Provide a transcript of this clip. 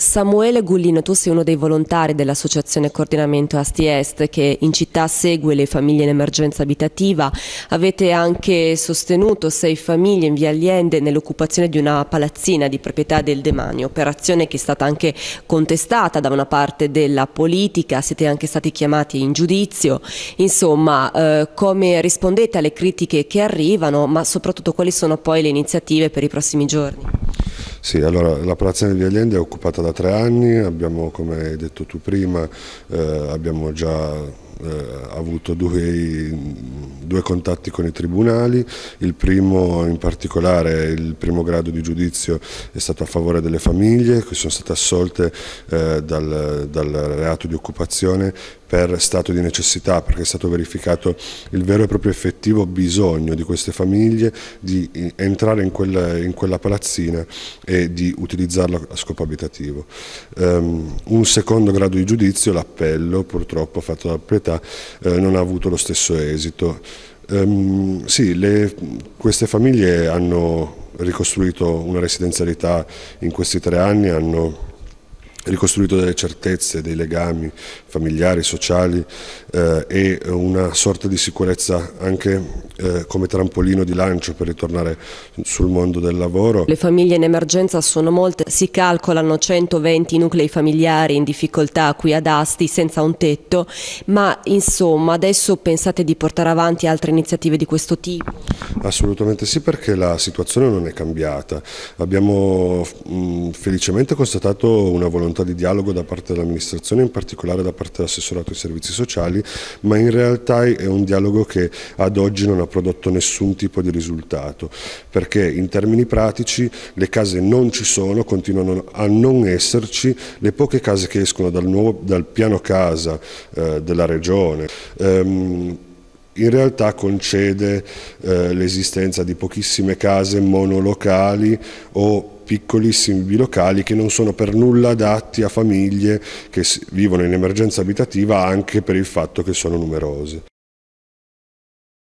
Samuele Gullino, tu sei uno dei volontari dell'associazione Coordinamento Asti Est che in città segue le famiglie in emergenza abitativa. Avete anche sostenuto sei famiglie in via Allende nell'occupazione di una palazzina di proprietà del demanio, operazione che è stata anche contestata da una parte della politica, siete anche stati chiamati in giudizio. Insomma, eh, come rispondete alle critiche che arrivano, ma soprattutto quali sono poi le iniziative per i prossimi giorni? Sì, allora la Palazza di Allende è occupata da tre anni, abbiamo come hai detto tu prima, eh, abbiamo già eh, avuto due, due, contatti con i tribunali, il primo in particolare, il primo grado di giudizio è stato a favore delle famiglie che sono state assolte eh, dal, dal, reato di occupazione per stato di necessità, perché è stato verificato il vero e proprio effettivo bisogno di queste famiglie di eh, entrare in quella, in quella palazzina e di utilizzarla a scopo abitativo. Um, un secondo grado di giudizio, l'appello purtroppo fatto da proprietà, eh, non ha avuto lo stesso esito. Um, sì, le, queste famiglie hanno ricostruito una residenzialità in questi tre anni, hanno ricostruito delle certezze, dei legami familiari, sociali eh, e una sorta di sicurezza anche eh, come trampolino di lancio per ritornare sul mondo del lavoro. Le famiglie in emergenza sono molte, si calcolano 120 nuclei familiari in difficoltà qui ad Asti senza un tetto, ma insomma adesso pensate di portare avanti altre iniziative di questo tipo? Assolutamente sì perché la situazione non è cambiata. Abbiamo mh, felicemente constatato una volontà di dialogo da parte dell'amministrazione, in particolare da parte dell'assessorato ai servizi sociali, ma in realtà è un dialogo che ad oggi non ha prodotto nessun tipo di risultato perché in termini pratici le case non ci sono, continuano a non esserci, le poche case che escono dal, nuovo, dal piano casa eh, della regione ehm, in realtà concede eh, l'esistenza di pochissime case monolocali o piccolissimi bilocali che non sono per nulla adatti a famiglie che vivono in emergenza abitativa anche per il fatto che sono numerose.